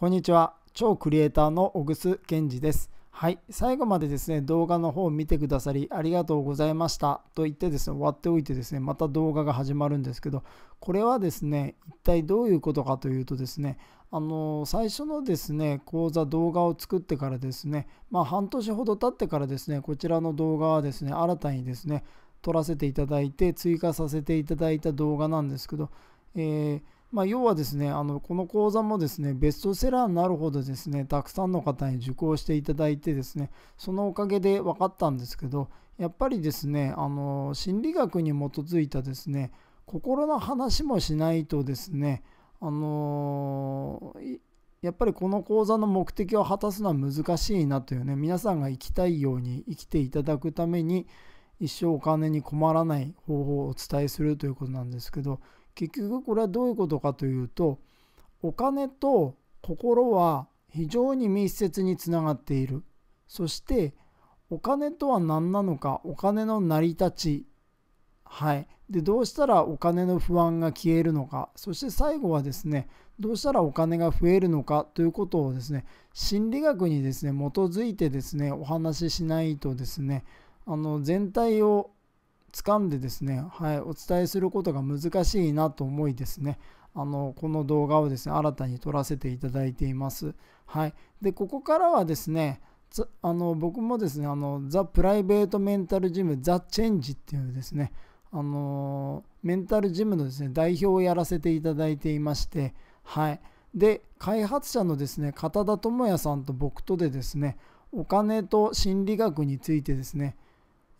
こんにちは。超クリエイターの小楠健二です。はい。最後までですね、動画の方を見てくださりありがとうございましたと言ってですね、終わっておいてですね、また動画が始まるんですけど、これはですね、一体どういうことかというとですね、あの最初のですね講座動画を作ってからですねまあ半年ほど経ってからですねこちらの動画はですね新たにですね撮らせていただいて追加させていただいた動画なんですけど、えーまあ、要はですねあのこの講座もですねベストセラーになるほどですねたくさんの方に受講していただいてですねそのおかげで分かったんですけどやっぱりですねあの心理学に基づいたですね心の話もしないとですねあのやっぱりこの講座の目的を果たすのは難しいなというね皆さんが生きたいように生きていただくために一生お金に困らない方法をお伝えするということなんですけど結局これはどういうことかというとお金と心は非常に密接につながっているそしてお金とは何なのかお金の成り立ちはいでどうしたらお金の不安が消えるのかそして最後はですねどうしたらお金が増えるのかということをですね心理学にですね基づいてですねお話ししないとですねあの全体を掴んでですね、はい、お伝えすることが難しいなと思いですね、あのこの動画をですね、新たに撮らせていただいています。はい、でここからはですね、あの僕もですね、あのザ・プライベート・メンタル・ジム・ザ・チェンジっていうですね、あのメンタルジムのですね代表をやらせていただいていまして、はい、で開発者のですね片田智也さんと僕とでですねお金と心理学についてですね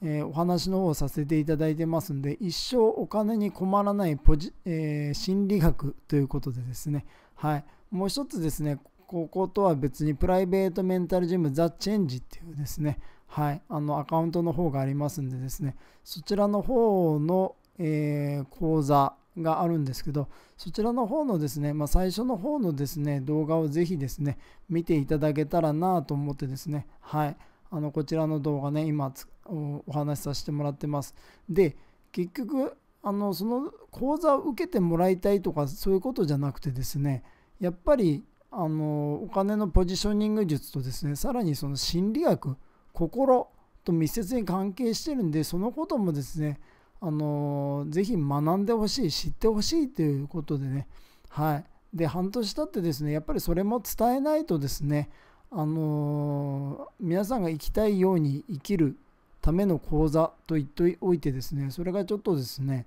えー、お話の方をさせていただいてますんで一生お金に困らないポジ、えー、心理学ということでですね、はい、もう一つですねこことは別にプライベートメンタルジムザ・チェンジっていうですね、はい、あのアカウントの方がありますんでですねそちらの方の、えー、講座があるんですけどそちらの方のですね、まあ、最初の方のですね動画をぜひですね見ていただけたらなと思ってですねはいあのこちらの動画ね今お話しさせてもらってますで結局あのその講座を受けてもらいたいとかそういうことじゃなくてですねやっぱりあのお金のポジショニング術とですねさらにその心理学心と密接に関係してるんでそのこともですねあのぜひ学んでほしい知ってほしいということでねはいで半年経ってですねやっぱりそれも伝えないとですねあのー、皆さんが生きたいように生きるための講座と言っておいてですねそれがちょっとですね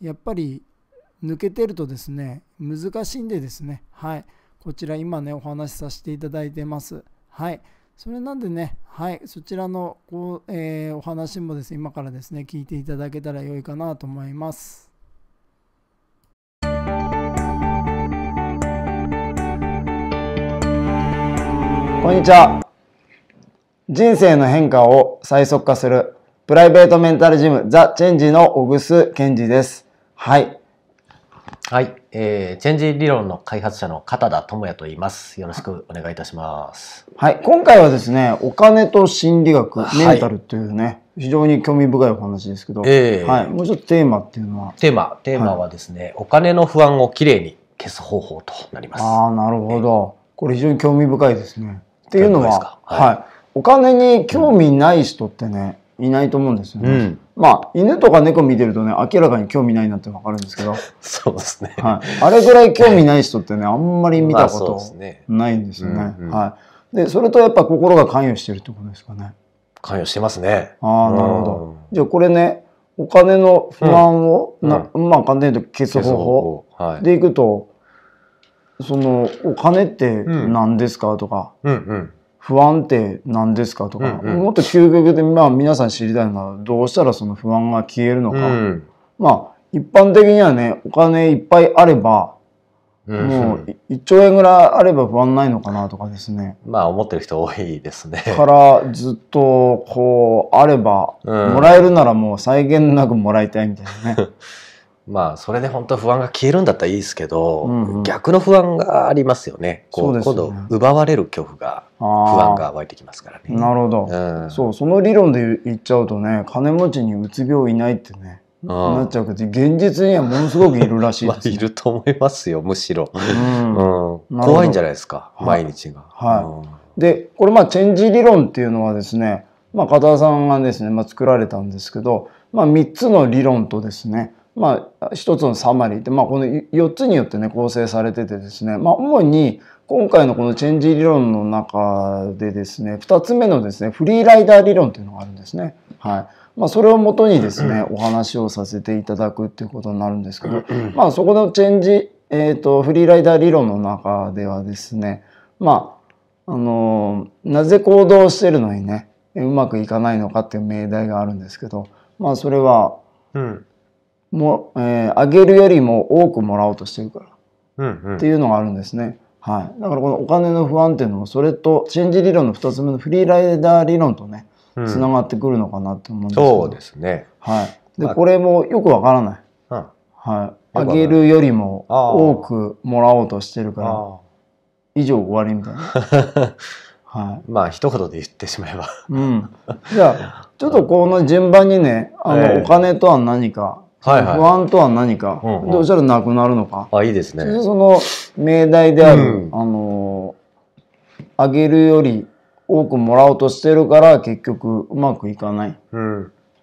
やっぱり抜けてるとですね難しいんでですねはいこちら今ねお話しさせていただいてますはいそれなんでねはいそちらのこう、えー、お話もですね今からですね聞いていただけたら良いかなと思いますにちは。人生の変化を最速化する、プライベートメンタルジム、ザ・チェンジの小楠健二です。はい。はい、えー、チェンジ理論の開発者の片田智也と言います。よろしくお願いいたします。はい、今回はですね、お金と心理学、メンタルっていうね、はい、非常に興味深いお話ですけど、えー、はい、もうちょっとテーマっていうのはテーマ、テーマはですね、はい、お金の不安をきれいに消す方法となります。ああ、なるほど。これ非常に興味深いですね。っていうのは、はい、お金に興味ない人ってね、いないと思うんですよね。うん、まあ、犬とか猫見てるとね、明らかに興味ないなってわかるんですけど。そうですね、はい。あれぐらい興味ない人ってね、あんまり見たことないんですよね。はい。で、それとやっぱ心が関与してるってことですかね。関与してますね。ああ、なるほど。じゃあこれね、お金の不安を、うん、なまあ簡単に言うと消す方法でいくと、その、お金って何ですかとか、不安って何ですかとか、もっと究極で、まあ、皆さん知りたいのはどうしたらその不安が消えるのか、まあ一般的にはねお金いっぱいあれば、もう1兆円ぐらいあれば不安ないのかなとかですねまあ思ってる人多いですねからずっとこうあれば、もらえるならもう際限なくもらいたいみたいなね まあそれで本当不安が消えるんだったらいいですけど、うんうん、逆の不安がありますよねこう、ね、今度奪われる恐怖が不安が湧いてきますからねなるほど、うん、そうその理論で言っちゃうとね金持ちにうつ病いないってねなっちゃうけど現実にはものすごくいるらしいです、ね、いると思いますよむしろ、うん怖いんじゃないですか、はい、毎日が。はい、でこれまあチェンジ理論っていうのはですね、まあ、片田さんがですね、まあ、作られたんですけど、まあ、3つの理論とですねまあ、一つのサマリーって、まあ、この4つによってね、構成されててですね、まあ、主に今回のこのチェンジ理論の中でですね、2つ目のですね、フリーライダー理論というのがあるんですね。はい。まあ、それをもとにですね、お話をさせていただくっていうことになるんですけど、まあ、そこのチェンジ、えっ、ー、と、フリーライダー理論の中ではですね、まあ、あのなぜ行動してるのにね、うまくいかないのかっていう命題があるんですけど、まあ、それは、うんも、えー、上げるよりも多くもらおうとしてるから、うんうん、っていうのがあるんですね。はい、だからこのお金の不安っていうのもそれとチェンジ理論の2つ目のフリーライダー理論とねつながってくるのかなって思うんですけど、そうですね、はい、で、まあ、これもよくわからない、うん、はい、上げるよりも多くもらおうとしてるから以上終わりみたいな。はい、まあ一言で言ってしまえば、うん、じゃあちょっとこの順番にねあの、お金とは何かはいはい、不安とは何か、うんうん、どうしたらなくなるのか。あ、いいですね。その命題である、うん、あの、あげるより多くもらおうとしてるから結局うまくいかない。っ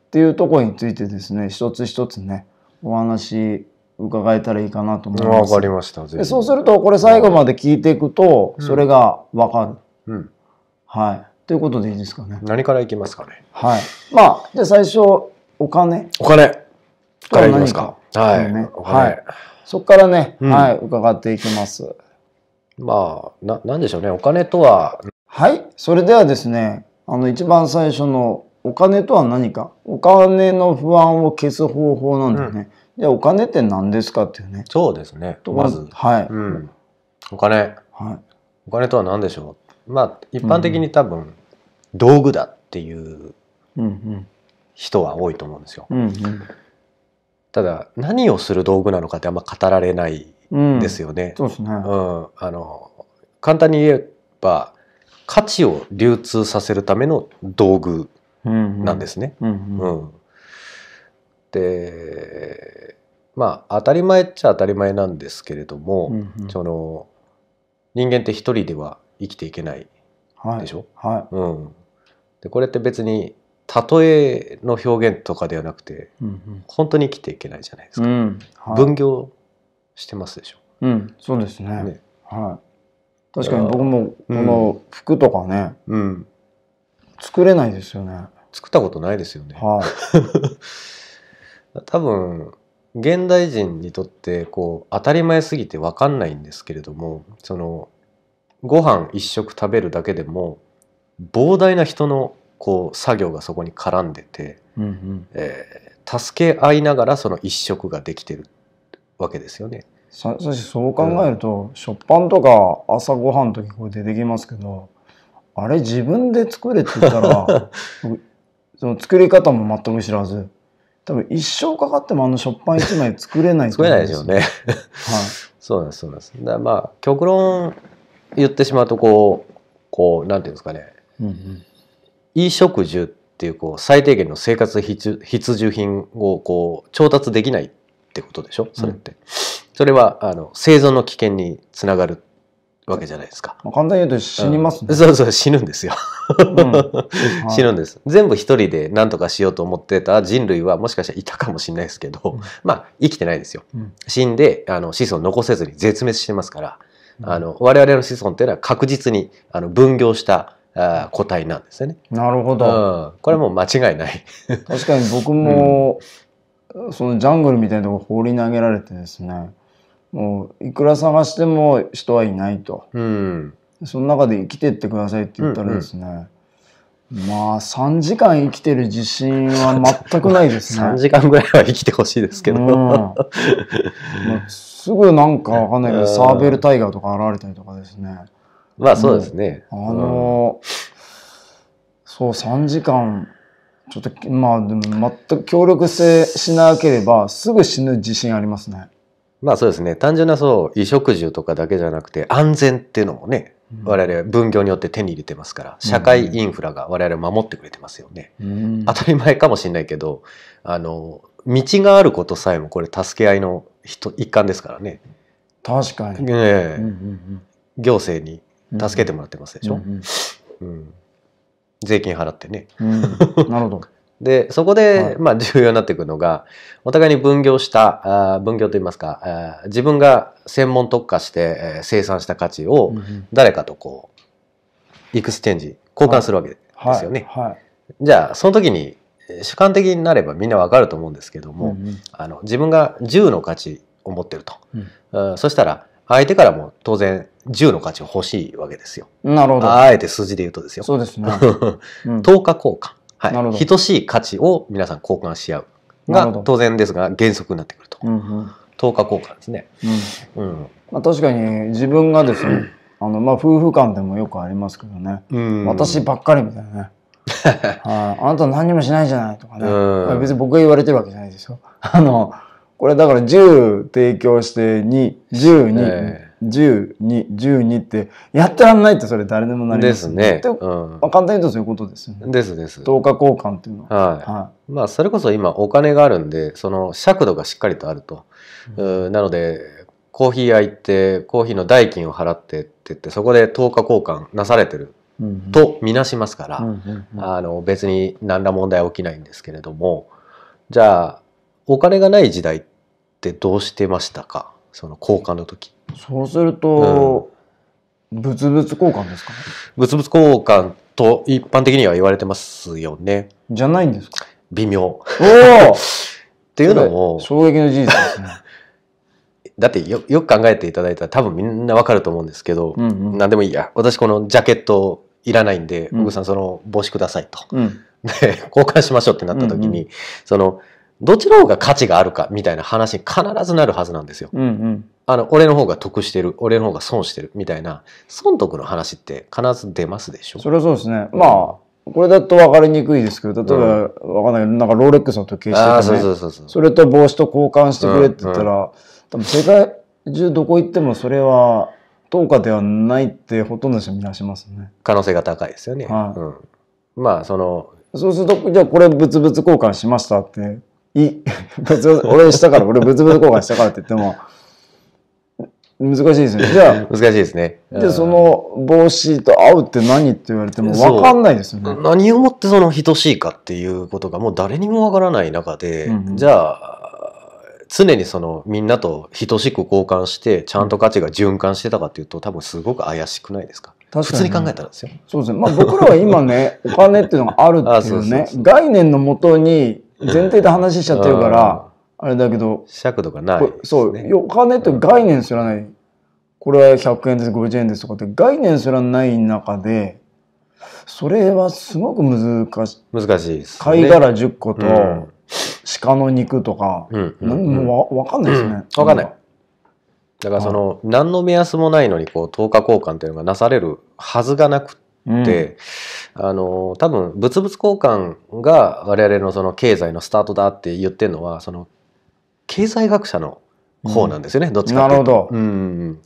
ていうところについてですね、一つ一つね、お話伺えたらいいかなと思います。わかりました。でそうすると、これ最後まで聞いていくと、それがわかる。うん。はい。ということでいいですかね。何からいきますかね。はい。まあ、じゃあ最初、お金。お金。から何か。はい。ね、はい。そこからね、うん、はい、伺っていきます。まあ、な、なんでしょうね。お金とは。はい。それではですね、あの、一番最初のお金とは何か。お金の不安を消す方法なんだよね。うん、で、お金って何ですかっていうね。そうですね。まず、はい、うん。お金。はい。お金とは何でしょう。まあ、一般的に多分、道具だっていう人は多いと思うんですよ。うんうんただ何をする道具なのかってあんま語られないですよね。そうですね、うん、あの簡単に言えば価値を流通させるための道具なんですね。でまあ当たり前っちゃ当たり前なんですけれども、うんうん、その人間って一人では生きていけないでしょ、ははい、うん、でこれって別に例えの表現とかではなくて、うんうん、本当に生きていけないじゃないですか、うんはい、分業してますでしょ、うん、そうですね、ね、はい確かに僕もこの服とかね、うん、作れないですよね作ったことないですよね、はい、多分現代人にとってこう当たり前すぎて分かんないんですけれどもそのご飯一食食べるだけでも膨大な人のこう作業がそこに絡んでて、うんうん、えー、助け合いながらその一色ができてるわけですよね。さしそう考えると、うん、食パンとか朝ごはんの時こう出てきますけどあれ自分で作れって言ったら その作り方も全く知らず多分一生かかってもあの食パン一枚作れない作れないですよね。はい、そうなんですそうなんですだまあ極論言ってしまうとこうこうなんていうんですかね、うんうん、衣食住っていうこう最低限の生活必需品をこう調達できないってことでしょそれって、うん、それはあの生存の危険につながるわけじゃないですか。ま簡単に言うと死にます、ねうん、そうそう死ぬんですようん、死ぬんです。全部一人で何とかしようと思ってた人類はもしかしたらいたかもしれないですけど、まあ生きてないですよ。死んであの子孫残せずに絶滅してますから、あの我々の子孫っていうのは確実にあの分業した個体なんですよね。なるほど、うん、これも間違いない確かに僕も、うん、そのジャングルみたいなとこ放り投げられてですねもういくら探しても人はいないと、うん、その中で生きてってくださいって言ったらですね、うんうんまあ3時間生きてる自信は全くないですね3 時間ぐらいは生きてほしいですけど、うんまあ、すぐなんかわかんないけど、サーベルタイガーとか現れたりとかですねまあそうですね。あの、うん、そう、3時間、ちょっと、まあでも全く協力せしなければ、すぐ死ぬ自信ありますね。まあそうですね。単純なそう、衣食住とかだけじゃなくて、安全っていうのもね、我々分業によって手に入れてますから社会インフラが我々守ってくれてますよね、うん、当たり前かもしれないけどあの道があることさえもこれ助け合いの一環ですからね確かに、ね、うんうんうん、行政に助けてもらってますでしょ。うん、税金払ってね。なるほど。でそこで、はい、まあ、重要になってくるのがお互いに分業したあ分業といいますか自分が専門特化して、えー、生産した価値を誰かとこうエクスチェンジ交換するわけですよね。はい、はいはい、じゃあその時に主観的になればみんなわかると思うんですけども、うんうん、あの自分が10の価値を持ってると、うん、そしたら相手からも当然10の価値が欲しいわけですよ。なるほど。あえて数字で言うとですよ。そうですね。うん、等価交換。はい。等しい価値を皆さん交換し合うが当然ですが原則になってくると。うん、う等価交換ですね。うん。まあ確かに自分がですね、あのまあ夫婦間でもよくありますけどね。うん、私ばっかりみたいなね。はい、あなた何にもしないじゃないとかね。別に僕が言われてるわけじゃないですよ。あの、これだから10提供して2、10に、1二2、二って、やってらんないってそれ誰でもなります。ですね。うん、簡単に言うとそういうことですよね。ですです。等価交換っていうのは。はい。はい、まあ、それこそ今お金があるんで、その尺度がしっかりとあると。うん、なので、コーヒー屋行って、コーヒーの代金を払ってって言って、そこで10日交換なされてるとみなしますから、ん、あの別に何ら問題起きないんですけれども、じゃあ、お金がない時代ってどうしてましたかその交換の時そうすると、うん、物々交換ですかね物々交換と一般的には言われてますよねじゃないんですか微妙 っていうのも衝撃の事実ですね だってよよく考えていただいたら多分みんなわかると思うんですけど、うんうん、何でもいいや私このジャケットいらないんで、うん、さんその帽子くださいと、うん、で交換しましょうってなった時に、うんうん、そのどちちの方が価値があるかみたいな話に必ずなるはずなんですよ。うんうん、あの俺の方が得してる俺の方が損してるみたいな損得の話って必ず出ますでしょそれはそうですね。まあ、これだと分かりにくいですけど例えば、うん、分かんないけなんかローレックスの時計してる、ね、そそそそれと帽子と交換してくれって言ったら、うんうん、多分世界中どこ行ってもそれはうかではないってほとんどの人見出しますね。可能性が高いですよね。はい、うん、まあそのそうするとじゃあこれ物々交換しましたっていい、俺したから、俺ブツブツ交換したからって言っても、難しいですね。じゃあ、難しいですね。で、その帽子と合うって何って言われても分かんないですよね。何をもってその等しいかっていうことがもう誰にも分からない中で、うんうん、じゃあ、常にそのみんなと等しく交換して、ちゃんと価値が循環してたかっていうと、多分すごく怪しくないですか普通に考えたらですよ。そうですね。まあ僕らは今ね、お金っていうのがあるっていうね、概念のもとに前提で話しちゃってるから、あれだけど。尺度がない、ね、そう。お金って概念すらない。これは100円です、50円ですとかって概念すらない中で、それはすごく難しい。難しいです、ね、貝殻10個と、うん、鹿の肉とか、うんうん、何もわかんないですね。わ、うん、かんない。だからその、何の目安もないのにこう、等価交換っていうのがなされるはずがなく、あの多分物々交換が我々のその経済のスタートだって言ってるのはその経済学者の方なんですよね、うん、どっちかっていうと。うん、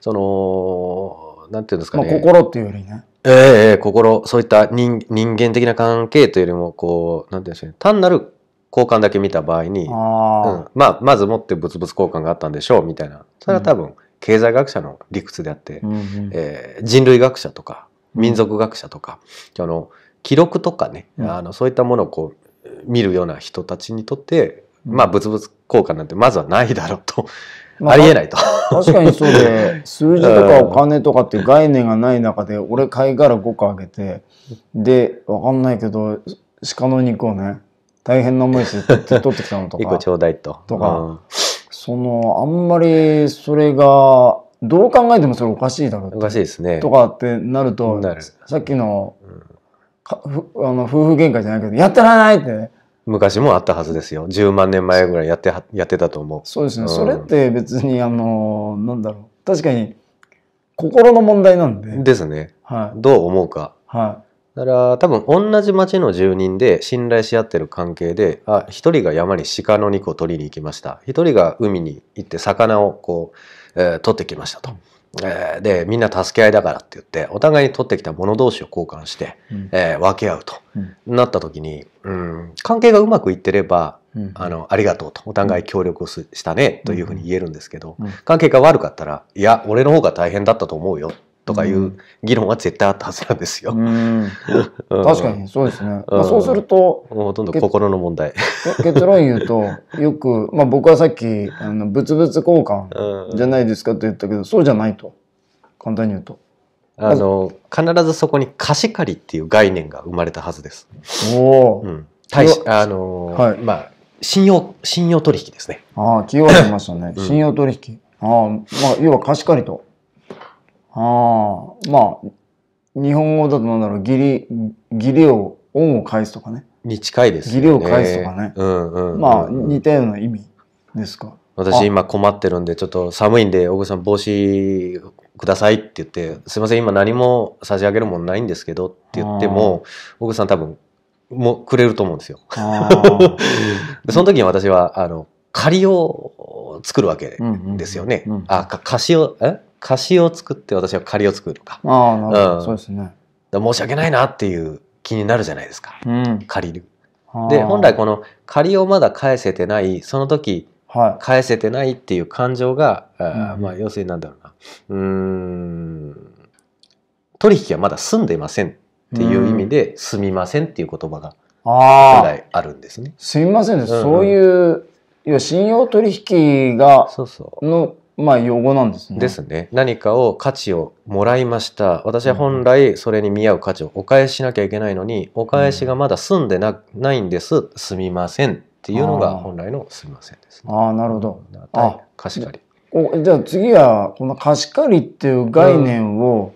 そのなんていうんですかね。心っていうよりね。えー、えー、心そういった人人間的な関係というよりもこうなんていうんですかね単なる交換だけ見た場合に、あうん、まあまずもって物々交換があったんでしょうみたいなそれは多分、経済学者の理屈であって、うん、えー、人類学者とか民族学者とか、あの記録とかね、あのそういったものをこう見るような人たちにとって、まあ物々交換なんてまずはないだろうと。まあ、ありえないと。確かにそうで、数字とかお金とかって概念がない中で、俺貝殻5個あげて、で、わかんないけど、鹿の肉をね、大変な思いして取ってきたのとか。1個ちょうだいと。とか、うん、その、あんまりそれがどう考えてもそれおかしいだろうおかしいですね。とかってなると、なるさっきの,、あの夫婦喧嘩じゃないけど、やってらないってね。昔もあったはずですよ。10万年前ぐらいやってやってたと思う。そうですね。うん、それって別に、あの、なんだろう。確かに、心の問題なんで。ですね。はい。どう思うか。はい。だから、多分同じ町の住人で信頼し合ってる関係で、あ、一人が山に鹿の肉を取りに行きました。一人が海に行って魚をこう、えー、取ってきましたと。えー、でみんな助け合いだからって言ってお互いに取ってきたもの同士を交換して、うん、えー、分け合うと、うん、なった時に、うん、関係がうまくいってれば、うん、あのありがとうとお互い協力をしたねというふうに言えるんですけど、関係が悪かったらいや俺の方が大変だったと思うよとかいう議論は絶対あったはずなんですよ。うん、確かにそうですね。まあ、そうすると、ほとんど心の問題。結論言うと、よく、まあ、僕はさっき、あの物々交換じゃないですかって言ったけど、そうじゃないと。簡単に言うと。あの、必ずそこに貸し借りっていう概念が生まれたはずです。おお。うん。対し、あの、はい、まあ、信用、信用取引ですね。ああ、キーワードましたね。信用取引。ああ、まあ、要は貸し借りと。ああ、まあ、日本語だとなんだろう、義理、義理を、恩を返すとかね。に近いですね。義理を返すとかね。まあ、似たような意味ですか。私今困ってるんで、ちょっと寒いんで、大越さん帽子くださいって言って、すいません、今何も差し上げるもんないんですけどって言っても、大越さん多分、もくれると思うんですよ。その時に私は、あの、仮を作るわけですよね。あ、か、貸しを、え貸しを作って私は借りを作るとか。ああ、なるほど、うん、そうですね。申し訳ないなっていう気になるじゃないですか。うん、借りる。で、本来この借りをまだ返せてない、その時、はい、返せてないっていう感情が、あうまあ要するになんだろうな。うん、取引はまだ済んでいませんっていう意味で、すみませんっていう言葉が本来あるんですね。すみません、うんうん、そういう、いや信用取引が、そうそう。のまあ用語なんですね。ですね。何かを価値をもらいました。私は本来それに見合う価値をお返ししなきゃいけないのに、お返しがまだ済んでなないんです。すみませんっていうのが本来のすみませんです、ね、ああ、なるほど。あ、貸し借り。おじゃあ次はこの貸し借りっていう概念を、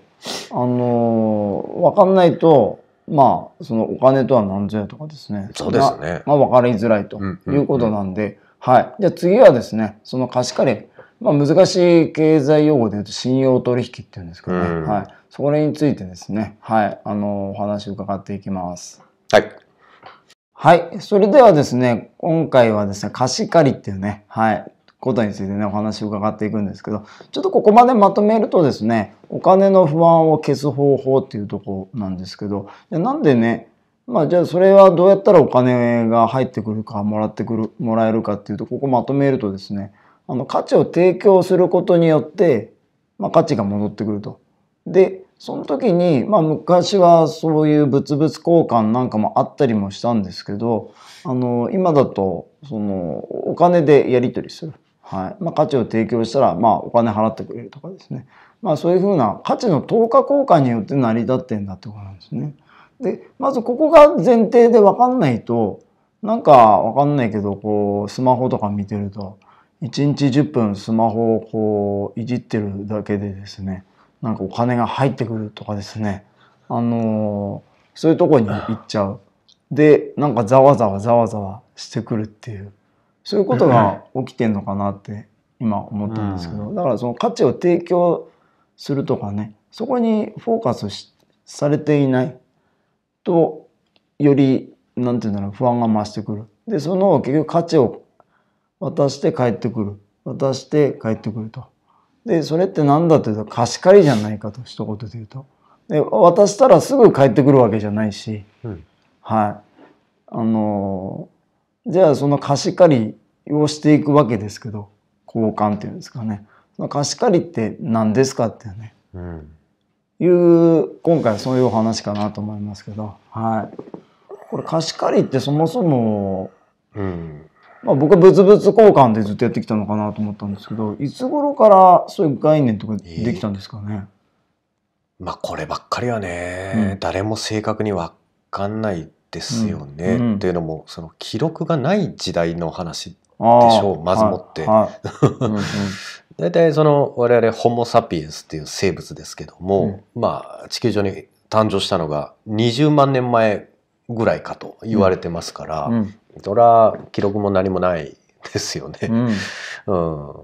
うん、あのー、分かんないとまあそのお金とは何ぞやとかですねそうですねまあわかりづらいということなんで、うんうんうん、はいじゃあ次はですねその貸し借りまあ、難しい経済用語で言うと信用取引っていうんですけどね、うん、はい、それについてですね、はい、あのお話を伺っていきます。はい。はい。それではですね、今回はですね、貸し借りっていうね、はい、ことについてね、お話を伺っていくんですけど、ちょっとここまでまとめるとですね、お金の不安を消す方法っていうとこなんですけど、なんでね、まあじゃあそれはどうやったらお金が入ってくるか、もらってくる、もらえるかっていうと、ここまとめるとですね、あの価値を提供することによって、まあ、価値が戻ってくると。でその時に、まあ、昔はそういう物々交換なんかもあったりもしたんですけどあの今だとそのお金でやり取りする、はいまあ、価値を提供したら、まあ、お金払ってくれるとかですね、まあ、そういうふうな価値の等価交換によって成り立ってんだってことなんですね。でまずここが前提で分かんないとなんか分かんないけどこうスマホとか見てると1日10分スマホをこういじってるだけでですねなんかお金が入ってくるとかですねあのー、そういうとこに行っちゃうでなんかざわざわざわざわしてくるっていうそういうことが起きてんのかなって今思ったんですけど、だからその価値を提供するとかねそこにフォーカスされていないとより何て言うんだろう不安が増してくる。でその結局価値を渡して帰ってくる。渡して帰ってくると。で、それって何だというと、貸し借りじゃないかと、一言で言うと。で、渡したらすぐ帰ってくるわけじゃないし、うん、はい。あの、じゃあその貸し借りをしていくわけですけど、交換っていうんですかね。その貸し借りって何ですかってね。うん、いう今回そういうお話かなと思いますけど、はい、これ貸し借りってそもそも、うん、まあ、僕は物々交換でずっとやってきたのかなと思ったんですけどいつ頃からそういう概念とかできたんですかね、えー、まあこればっかりはね、うん、誰も正確に分かんないですよね、うんうん、っていうのもその記録がない時代の話でしょうまずもって。大体その我々ホモ・サピエンスっていう生物ですけども、まあ地球上に誕生したのが20万年前ぐらいかと言われてますから、それは記録も何もないですよね。うん、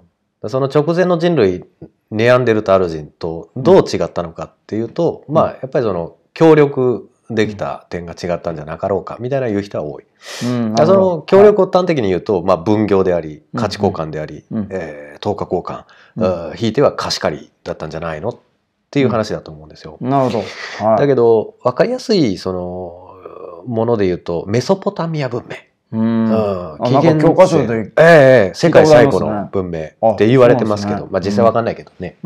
うん、その直前の人類ネアンデルタール人とどう違ったのかっていうと、うん、まあやっぱりその協力できた点が違ったんじゃなかろうかみたいな言う人は多い。うん、その協力を端的に言うと、まあ、分業であり価値交換であり、うん、えー、等価交換、うん、引いては貸し借りだったんじゃないのっていう話だと思うんですよ。なるほど、はい、だけど分かりやすいそのもので言うとメソポタミア文明。うん。紀元教科書で、ええ世界最古の文明って言われてますけど、まあ実際わかんないけどね。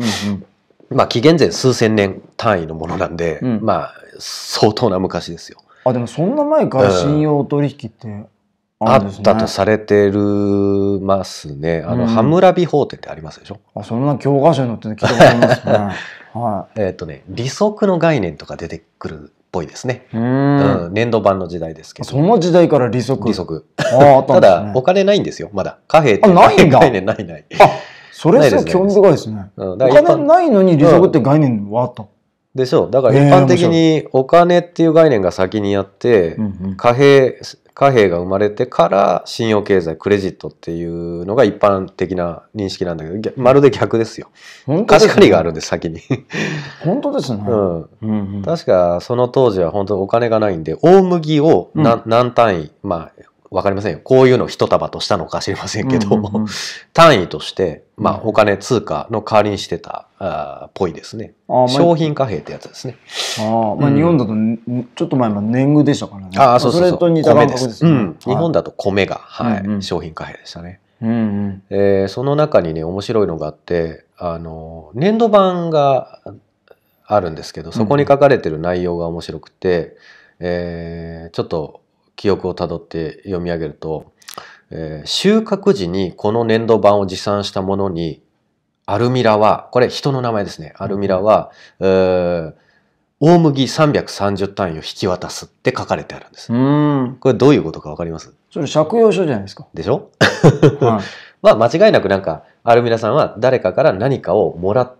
まあ紀元前数千年単位のものなんで、まあ相当な昔ですよ。あ、でもそんな前から信用取引ってあったとされてるますね。あの、ハムラビ法典ってありますでしょあ、そんな教科書に載って聞いたことありますね。はい。えっとね、利息の概念とか出てくるぽいですね。うんうん、年度版の時代ですけど。その時代から利息。利息。ああ、ただ、お金ないんですよ、まだ。貨幣って。ないんだ。概念ないない。あ、それさ、興味深いですね。うん、お金ないのに利息って概念はあった。でしょう。だから一般的にお金っていう概念が先にあって、貨幣貨幣が生まれてから信用経済クレジットっていうのが一般的な認識なんだけどまるで逆ですよ。す貸し借りがあるんです先に。本当ですね、うんうんうん、確かその当時は本当お金がないんで大麦を何うん、何単位まあわかりませんよ。こういうのを一束としたのか知りませんけど、うんうん、単位として、まあ、お金、通貨の代わりにしてた、あっぽいですね。まあ、商品貨幣ってやつですね。ああ、まあ、日本だと、ちょっと前まで年貢でしたからね。ああ、そうそうそう。それと似た感覚ですね、ね、は日本だと米が、はい、うんうん、商品貨幣でしたね。うんうんえー、その中にね、面白いのがあって、あの、粘土版があるんですけど、そこに書かれてる内容が面白くて、うん、えー、ちょっと、記憶をたどって読み上げると、えー、収穫時にこの粘土板を持参したものに、アルミラは、これ人の名前ですね。アルミラは、えー、大麦330単位を引き渡すって書かれてあるんです。これどういうことかわかりますそれ借用書じゃないですか。でしょ、はい、まあ間違いなくなんか、アルミラさんは誰かから何かをもらっ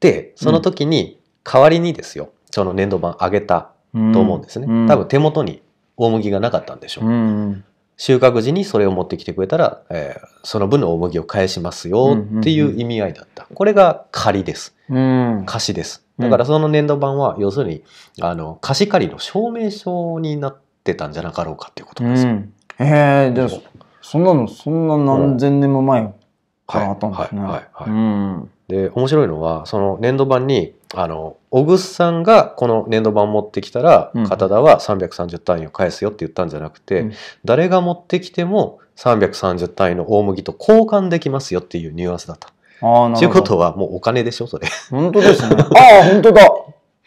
て、その時に代わりにですよ、その粘土板あげたと思うんですね。多分手元に大麦がなかったんでしょう。うん収穫時にそれを持ってきてくれたら、えー、その分の大麦を返しますよっていう意味合いだった。これが仮です。貸しです。だからその粘土板は、要するに、あの、貸し借りの証明書になってたんじゃなかろうかっていうことですうん、ええー、でも、そんなの、そんな何千年も前からあったんですね。はい、はい、はい。はい、うん、で、面白いのは、その粘土板に、あの小楠さんがこの粘土板持ってきたら片田は330単位を返すよって言ったんじゃなくて、うん、誰が持ってきても330単位の大麦と交換できますよっていうニュアンスだった。ということはもうお金でしょそれ。本当ですね。ああ本当だ。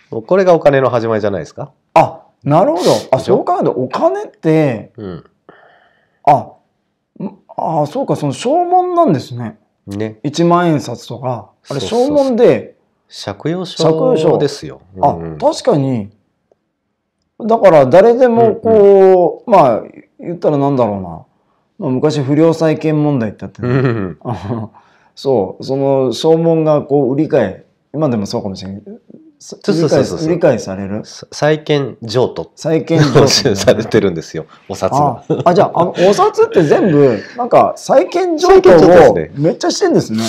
これがお金の始まりじゃないですか。あなるほど。あそう考えるとお金って、うん、ああそうかその証文なんですね。ね。一万円札とかあれ証文で。借用書ですよ。あ、うん、確かに。だから誰でもこう、うんうん、まあ言ったらなんだろうな。まあ、昔不良債権問題ってあって、ね、うん、そう、その証文がこう売り買い、今でもそうかもしれない。売り買いされる債権譲渡。債権譲渡。されてるんですよ、お札が。あじゃあ、あお札って全部、なんか債権譲渡をめっちゃしてんですね。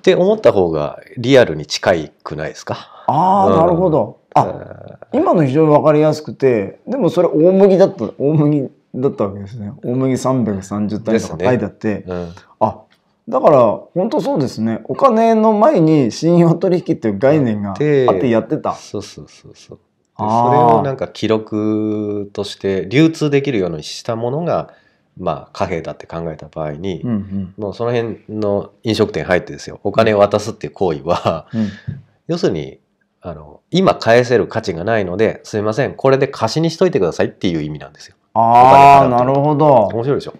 って思った方がリアルに近いくないですかああ、なるほど。あ、今の非常にわかりやすくて、でもそれ大麦だった、大麦だったわけですね。大麦330単位とか書いてあって、ねうん、あ、だから本当そうですね。お金の前に信用取引っていう概念があってやってた。そうそうそうそう。それをなんか記録として流通できるようにしたものがまあ貨幣だって考えた場合に、うんうん、もうその辺の飲食店入ってですよお金を渡すっていう行為は、うん、要するにあの今返せる価値がないのですいませんこれで貸しにしといてくださいっていう意味なんですよ。ああなるほど。面白いでしょ。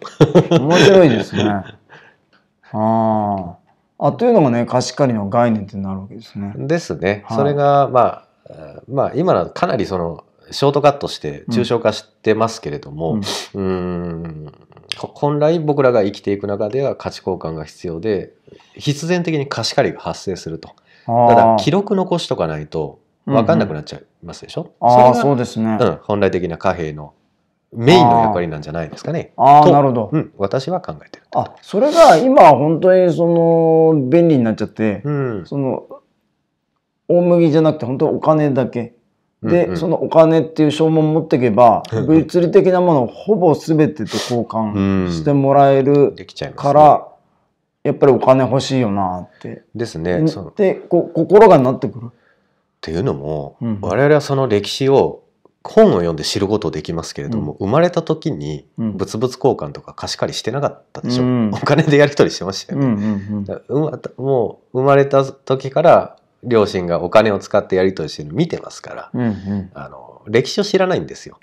面白いですね。ああというのがね貸し借りの概念ってなるわけですね。ですね。それがまあまあ今のかなりそのショートカットして抽象化してますけれども、うん、ん、本来僕らが生きていく中では価値交換が必要で必然的に貸し借りが発生するとただ記録残しとかないと分かんなくなっちゃいますでしょ、うんうん、あそうですね、うん、本来的な貨幣のメインの役割なんじゃないですかね。ああ、なるほど、うん。私は考えてる。あ、それが今本当にその便利になっちゃって、うん、その大麦じゃなくて本当お金だけで、うんうん、そのお金っていう証文持っていけば、物理的なものをほぼ全てと交換してもらえるから、うんね、やっぱりお金欲しいよなって。ですね。でこ心がなってくる。っていうのも、うん、我々はその歴史を本を読んで知ることできますけれども、うん、生まれた時に物々交換とか貸し借りしてなかったでしょ、うん、お金でやり取りしてましたよね、うんうんうん、もう生まれた時から両親がお金を使ってやり取りしてるの見てますから、うんうん、あの歴史を知らないんですよ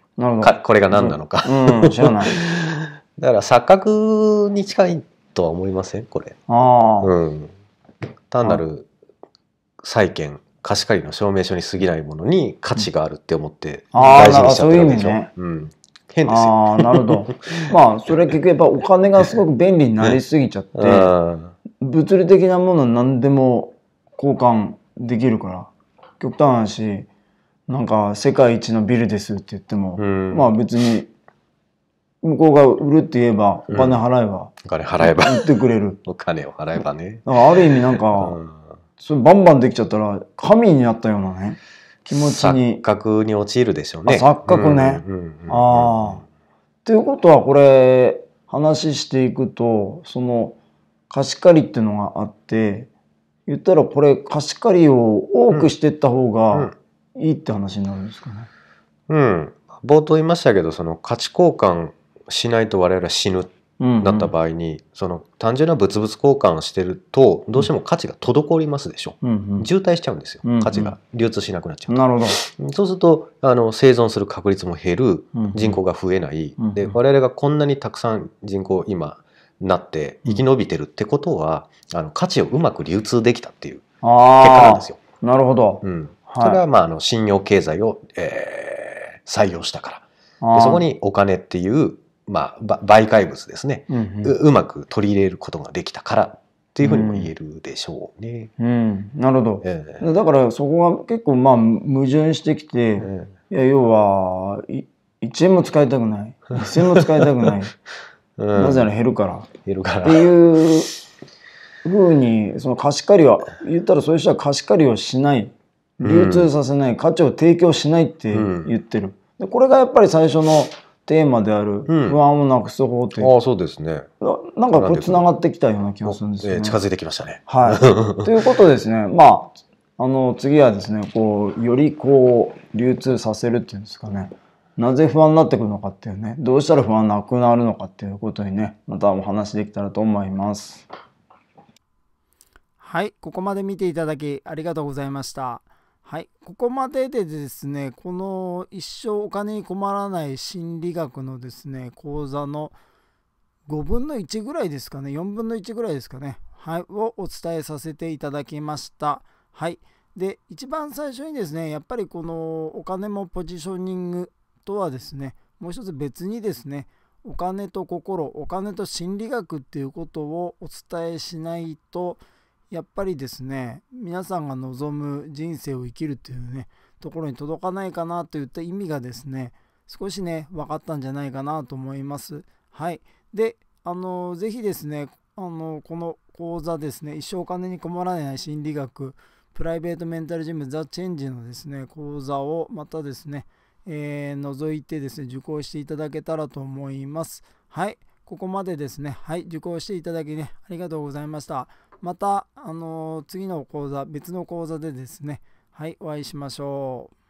これが何なのか、うん知らない だから錯覚に近いとは思いませんこれあ、うん、単なる債権貸し借りの証明書に過ぎないものに価値があるって思って大事にしちゃってるわけでしょ、変ですよあなるほど まあそれは結局やっぱお金がすごく便利になりすぎちゃって、ね、物理的なもの何でも交換できるから。極端な話、なんか世界一のビルですって言っても、うん、まあ別に、向こうが売るって言えば、お金払えば、うん、お金払えば。売ってくれる。お金を払えばね。かある意味なんか、うん、それバンバンできちゃったら、神になったようなね、気持ちに。錯覚に陥るでしょうね。錯覚ね。ああ。ということはこれ、話していくと、その、貸し借りっていうのがあって、言ったらこれ貸し借りを多くしていった方がいいって話になるんですかね。うん、うん、冒頭言いましたけどその価値交換しないと我々は死ぬだった場合に、うんうん、その単純な物々交換をしてるとどうしても価値が滞りますでしょ、うんうん、渋滞しちゃうんですよ、うんうん、価値が流通しなくなっちゃうなるほどそうするとあの生存する確率も減る、人口が増えない、うんうん、で我々がこんなにたくさん人口今なって生き延びてるってことは、あの価値をうまく流通できたっていう結果なんですよ。なるほど。うん。はい、それはまああの信用経済を、えー、採用したから。でそこにお金っていうまあ媒介物ですね、うんうん、う。まく取り入れることができたからっていうふうにも言えるでしょうね。うん、うん、なるほど、えー、だからそこが結構まあ矛盾してきて、えー、いや要はい1円も使いたくない1円も使いたくない うん、なぜなら減るから。減るから。っていうふうに、その貸し借りは、言ったらそういう人は貸し借りをしない、流通させない、価値を提供しないって言ってる。うん、でこれがやっぱり最初のテーマである、不安をなくす方という。うん、あそうですね。なんかこれ繋がってきたような気がするんですよ、ねえー、近づいてきましたね。はい。ということですね。まあ、あの、次はですね、こう、よりこう、流通させるっていうんですかね。なぜ不安になってくるのかっていうね、どうしたら不安なくなるのかっていうことにね、またお話できたらと思います。はい、ここまで見ていただきありがとうございました。はい、ここまででですね、この一生お金に困らない心理学のですね、講座の5分の1ぐらいですかね、4分の1ぐらいですかね、はい、をお伝えさせていただきました。はい。で、一番最初にですね、やっぱりこのお金もポジショニングとはですねもう一つ別にですねお金と心お金と心理学っていうことをお伝えしないとやっぱりですね皆さんが望む人生を生きるっていうねところに届かないかなといった意味がですね少しね分かったんじゃないかなと思います。はいであの是非ですねあのこの講座ですね一生お金に困らない心理学プライベートメンタルジムザ・チェンジのですね講座をまたですねえー、覗いてですね、受講していただけたらと思います。はい、ここまでですね、はい、受講していただきね、ありがとうございました。また、あのー、次の講座、別の講座でですね、はい、お会いしましょう。